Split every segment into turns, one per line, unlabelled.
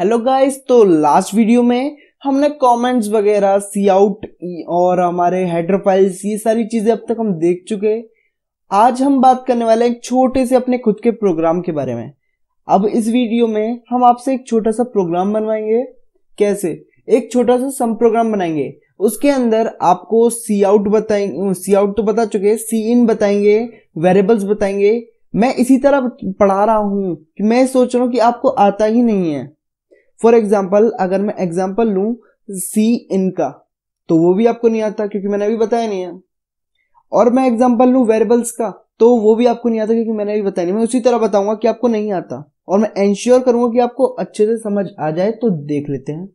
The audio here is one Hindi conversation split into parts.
हेलो गाइस तो लास्ट वीडियो में हमने कमेंट्स वगैरह सी आउट और हमारे हेडर फाइल्स ये सारी चीज़ें अब तक हम देख चुके आज हम बात करने वाले हैं छोटे से अपने खुद के प्रोग्राम के बारे में अब इस वीडियो में हम आपसे एक छोटा सा प्रोग्राम बनवाएंगे कैसे एक छोटा सा सम प्रोग्राम बनाएंगे उसके अंदर आपको सी आउट बताएंगे सी आउट तो बता चुके सी इन बताएंगे वेरेबल्स बताएंगे मैं इसी तरह पढ़ा रहा हूँ कि मैं सोच रहा हूँ कि आपको आता ही नहीं है फॉर एग्जाम्पल अगर मैं एग्जाम्पल लू सी इनका तो वो भी आपको नहीं आता क्योंकि मैंने अभी बताया नहीं है और मैं एग्जाम्पल लू वेरेबल्स का तो वो भी आपको नहीं आता क्योंकि मैंने अभी बताया नहीं मैं उसी तरह बताऊंगा कि आपको नहीं आता और मैं एंश्योर करूंगा कि आपको अच्छे से समझ आ जाए तो देख लेते हैं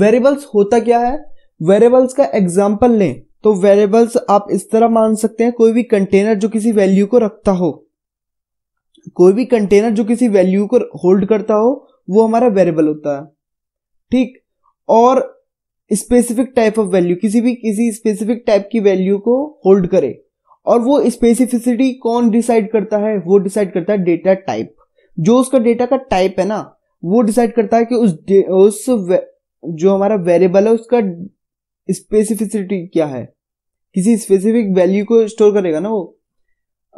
वेरेबल्स होता क्या है वेरेबल्स का एग्जाम्पल लें तो वेरेबल्स आप इस तरह मान सकते हैं कोई भी कंटेनर जो किसी वैल्यू को रखता हो कोई भी कंटेनर जो किसी वैल्यू को होल्ड करता हो वो हमारा वेरिएबल होता है ठीक और स्पेसिफिक टाइप ऑफ वैल्यू किसी भी किसी स्पेसिफिक टाइप की वैल्यू को होल्ड करे और वो स्पेसिफिसिटी कौन डिसाइड करता है वो डिसाइड करता है डेटा टाइप जो उसका डेटा का टाइप है ना वो डिसाइड करता है कि उस उस जो हमारा वेरिएबल है उसका स्पेसिफिसिटी क्या है किसी स्पेसिफिक वैल्यू को स्टोर करेगा ना वो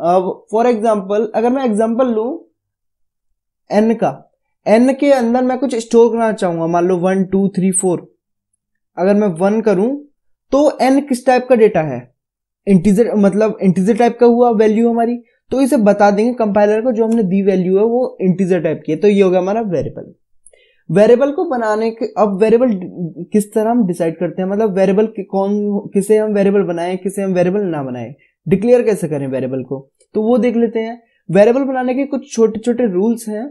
अब फॉर एग्जाम्पल अगर मैं एग्जाम्पल लू एन का एन के अंदर मैं कुछ स्टोर करना चाहूंगा मान लो वन टू थ्री फोर अगर मैं वन करूं तो एन किस टाइप का डेटा है इंटीजर मतलब इंटीजर टाइप का हुआ वैल्यू हमारी तो इसे बता देंगे कंपाइलर को जो हमने दी वैल्यू है वो इंटीजर टाइप की है तो ये हो गया हमारा वेरिएबल वेरिएबल को बनाने के अब वेरिएबल किस तरह हम डिसाइड करते हैं मतलब वेरिएबल कौन किसे हम वेरिएबल बनाएं किसे हम वेरिएबल ना बनाएं डिक्लेयर कैसे करें वेरिएबल को तो वो देख लेते हैं वेरिएबल बनाने के कुछ छोटे छोटे रूल्स हैं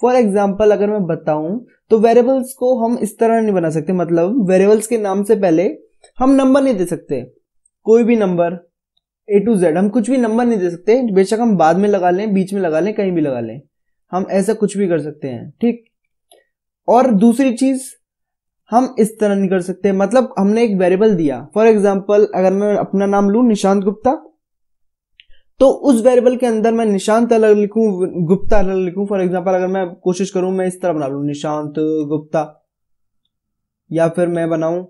फॉर एग्जाम्पल अगर मैं बताऊं तो वेरिएबल्स को हम इस तरह नहीं बना सकते मतलब वेरिएबल्स के नाम से पहले हम नंबर नहीं दे सकते कोई भी नंबर ए टू जेड हम कुछ भी नंबर नहीं दे सकते बेशक हम बाद में लगा लें बीच में लगा लें कहीं भी लगा लें हम ऐसा कुछ भी कर सकते हैं ठीक और दूसरी चीज हम इस तरह नहीं कर सकते मतलब हमने एक वेरिएबल दिया फॉर एग्जाम्पल अगर मैं अपना नाम लू निशांत गुप्ता तो उस वेरिएबल के अंदर मैं निशांत अलग लिखूं गुप्ता अलग लिखूं फॉर एग्जांपल अगर मैं कोशिश करूं मैं इस तरह बना लू निशांत गुप्ता या फिर मैं बनाऊं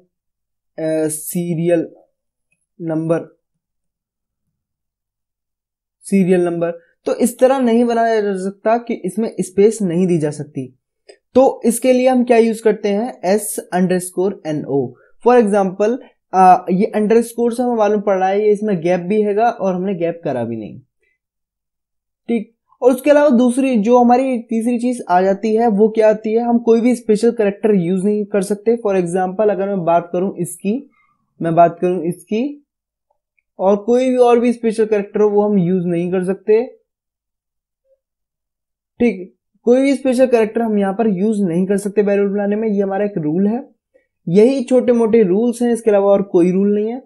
सीरियल नंबर सीरियल नंबर तो इस तरह नहीं बनाया जा सकता कि इसमें स्पेस नहीं दी जा सकती तो इसके लिए हम क्या यूज करते हैं S underscore N O for example आ, ये अंडर स्कोर से हमें मालूम पड़ रहा है ये इसमें गैप भी हैगा और हमने गैप करा भी नहीं ठीक और उसके अलावा दूसरी जो हमारी तीसरी चीज आ जाती है वो क्या आती है हम कोई भी स्पेशल करेक्टर यूज नहीं कर सकते फॉर एग्जाम्पल अगर मैं बात करूं इसकी मैं बात करूं इसकी और कोई भी और भी स्पेशल करेक्टर वो हम यूज नहीं कर सकते ठीक कोई भी स्पेशल करेक्टर हम यहां पर यूज नहीं कर सकते बैरूल बनाने में ये हमारा एक रूल है यही छोटे मोटे रूल्स हैं इसके अलावा और कोई रूल नहीं है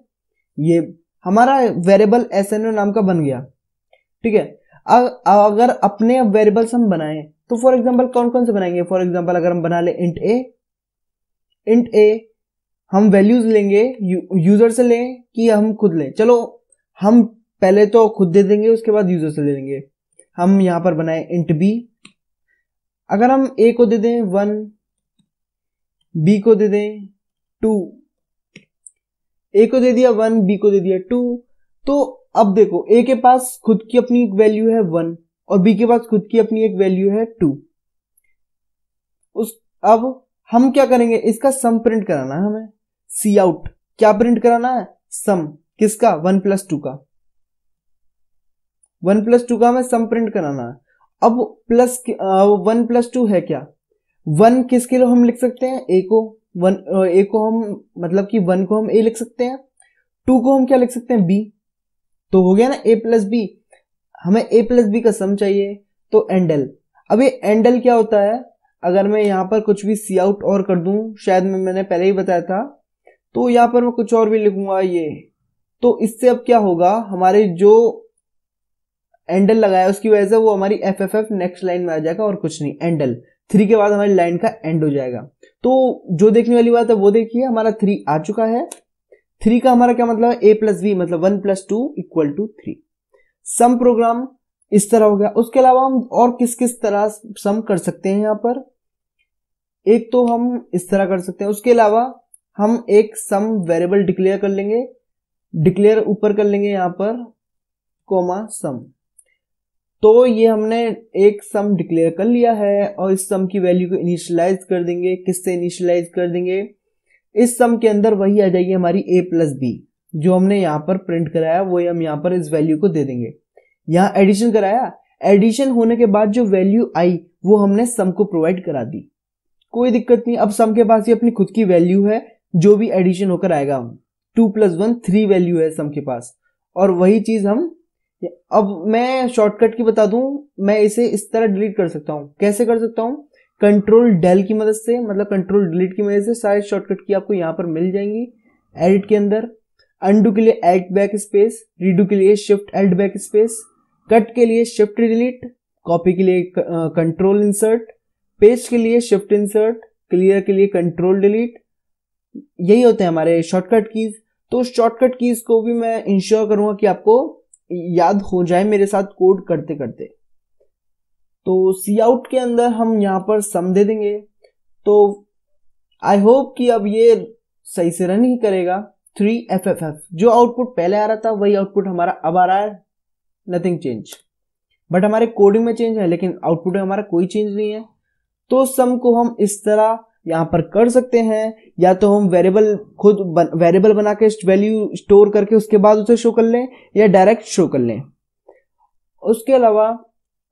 ये हमारा वेरिएबल एस नाम का बन गया ठीक है अगर अपने वेरिएबल्स हम बनाएं तो फॉर एग्जाम्पल कौन कौन से बनाएंगे फॉर एग्जाम्पल अगर हम बना ले इंट ए इंट ए हम वैल्यूज लेंगे यू, यूजर से लें कि हम खुद लें चलो हम पहले तो खुद दे देंगे उसके बाद यूजर से ले लेंगे हम यहां पर बनाए इंट बी अगर हम ए को दे दें वन बी को दे दें टू ए को दे दिया वन बी को दे दिया टू तो अब देखो ए के पास खुद की अपनी एक वैल्यू है वन और बी के पास खुद की अपनी एक वैल्यू है टू उस अब हम क्या करेंगे इसका सम प्रिंट कराना है हमें सी आउट क्या प्रिंट कराना है सम किसका वन प्लस टू का वन प्लस टू का हमें सम प्रिंट कराना है अब प्लस वन प्लस टू है क्या वन किसके लिए हम लिख सकते हैं ए को वन ए को हम मतलब कि वन को हम ए लिख सकते हैं टू को हम क्या लिख सकते हैं बी तो हो गया ना ए प्लस बी हमें ए प्लस बी का सम चाहिए तो एंडल अब ये एंडल क्या होता है अगर मैं यहाँ पर कुछ भी सी आउट और कर दूं शायद मैं मैंने पहले ही बताया था तो यहाँ पर मैं कुछ और भी लिखूंगा ये तो इससे अब क्या होगा हमारे जो एंडल लगाया उसकी वजह से वो हमारी F F F next line में आ जाएगा और कुछ नहीं एंडल थ्री के बाद हमारी लाइन का एंड हो जाएगा तो जो देखने वाली बात है वो देखिए हमारा थ्री आ चुका है थ्री का हमारा क्या मतलब है ए प्लस बी मतलब one plus two equal to three sum program इस तरह हो गया उसके अलावा हम और किस किस तरह सम कर सकते हैं यहां पर एक तो हम इस तरह कर सकते हैं उसके अलावा हम एक सम वेरिएबल डिक्लेयर कर लेंगे डिक्लेयर ऊपर कर लेंगे यहां पर कोमा सम तो ये हमने एक सम डिक्लेयर कर लिया है और इस सम की वैल्यू को इनिशियलाइज कर देंगे किससे इनिशियलाइज कर देंगे इस सम के अंदर वही आ जाएगी हमारी ए प्लस बी जो हमने यहाँ पर प्रिंट कराया वही हम यहाँ पर इस वैल्यू को दे देंगे यहाँ एडिशन कराया एडिशन होने के बाद जो वैल्यू आई वो हमने सम को प्रोवाइड करा दी कोई दिक्कत नहीं अब सम के पास ये अपनी खुद की वैल्यू है जो भी एडिशन होकर आएगा हम two plus one three value है सम के पास और वही चीज हम अब मैं शॉर्टकट की बता दूं मैं इसे इस तरह डिलीट कर सकता हूं कैसे कर सकता हूं कंट्रोल डेल की मदद से मतलब कंट्रोल डिलीट की मदद से सारे शॉर्टकट की आपको यहां पर मिल जाएंगी एडिट के अंदर अंडू के लिए एड बैक स्पेस रीडू के लिए shift add backspace cut के लिए शिफ्ट डिलीट कॉपी के लिए कंट्रोल इंसर्ट पेज के लिए शिफ्ट इंसर्ट क्लियर के लिए कंट्रोल डिलीट यही होते हैं हमारे शॉर्टकट कीज तो शॉर्टकट कीज को भी मैं इंश्योर करूंगा कि आपको याद हो जाए मेरे साथ कोड करते करते तो सी आउट के अंदर हम यहाँ पर सम दे देंगे तो आई होप कि अब ये सही से रन ही करेगा थ्री एफ एफ एफ जो आउटपुट पहले आ रहा था वही आउटपुट हमारा अब आ रहा है नथिंग चेंज बट हमारे कोडिंग में चेंज है लेकिन आउटपुट में हमारा कोई चेंज नहीं है तो सम को हम इस तरह यहाँ पर कर सकते हैं या तो हम वेरिएबल खुद वेरिएबल बना के वैल्यू स्टोर करके उसके बाद उसे शो कर लें या डायरेक्ट शो कर लें उसके अलावा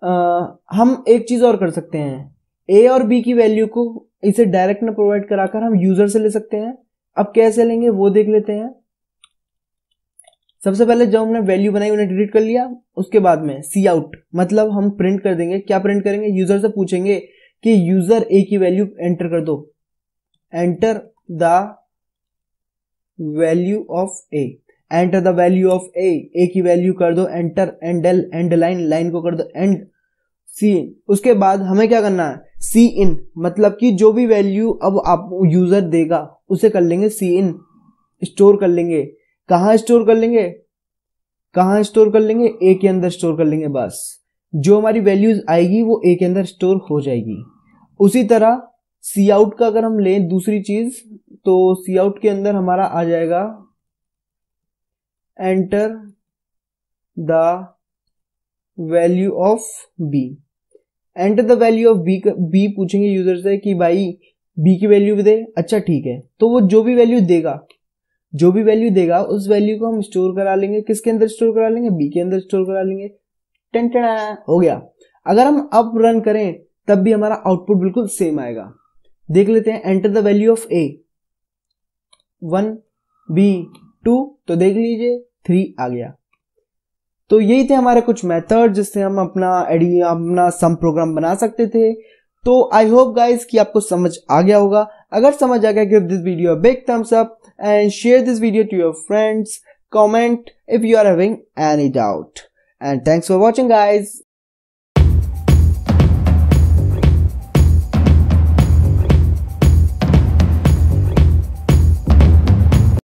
आ, हम एक चीज़ और कर सकते हैं ए और बी की वैल्यू को इसे डायरेक्ट में प्रोवाइड कराकर हम यूजर से ले सकते हैं अब कैसे लेंगे वो देख लेते हैं सबसे पहले जब हमने वैल्यू बनाई उन्हें डिलीट कर लिया उसके बाद में सी आउट मतलब हम प्रिंट कर देंगे क्या प्रिंट करेंगे यूजर से पूछेंगे कि यूजर ए की वैल्यू एंटर कर दो enter the value of A enter the value of A A की वैल्यू कर दो enter end L end line line को कर दो एंड सी इन उसके बाद हमें क्या करना है सी इन मतलब कि जो भी वैल्यू अब आप यूजर देगा उसे कर लेंगे सी इन स्टोर कर लेंगे कहाँ स्टोर कर लेंगे कहाँ स्टोर कर लेंगे ए के अंदर स्टोर कर लेंगे बस जो हमारी वैल्यूज आएगी वो ए के अंदर स्टोर हो जाएगी उसी तरह सी आउट का अगर हम लें दूसरी चीज तो सी आउट के अंदर हमारा आ जाएगा enter the value of B enter the value of B B पूछेंगे यूजर से कि भाई बी की वैल्यू दे अच्छा ठीक है तो वो जो भी वैल्यू देगा जो भी वैल्यू देगा उस वैल्यू को हम स्टोर करा लेंगे किसके अंदर स्टोर करा लेंगे बी के अंदर स्टोर करा लेंगे टेन हो गया अगर हम अप रन करें तब भी हमारा आउटपुट बिल्कुल सेम आएगा देख लेते हैं enter the value of A one B two तो देख लीजिए थ्री आ गया तो यही थे हमारे कुछ मेथड जिससे हम अपना एडी अपना सम प्रोग्राम बना सकते थे तो आई होप गाइज कि आपको समझ आ गया होगा अगर समझ आ गया कि this video big thumbs up and share this video to your friends comment if you are having any doubt and thanks for watching guys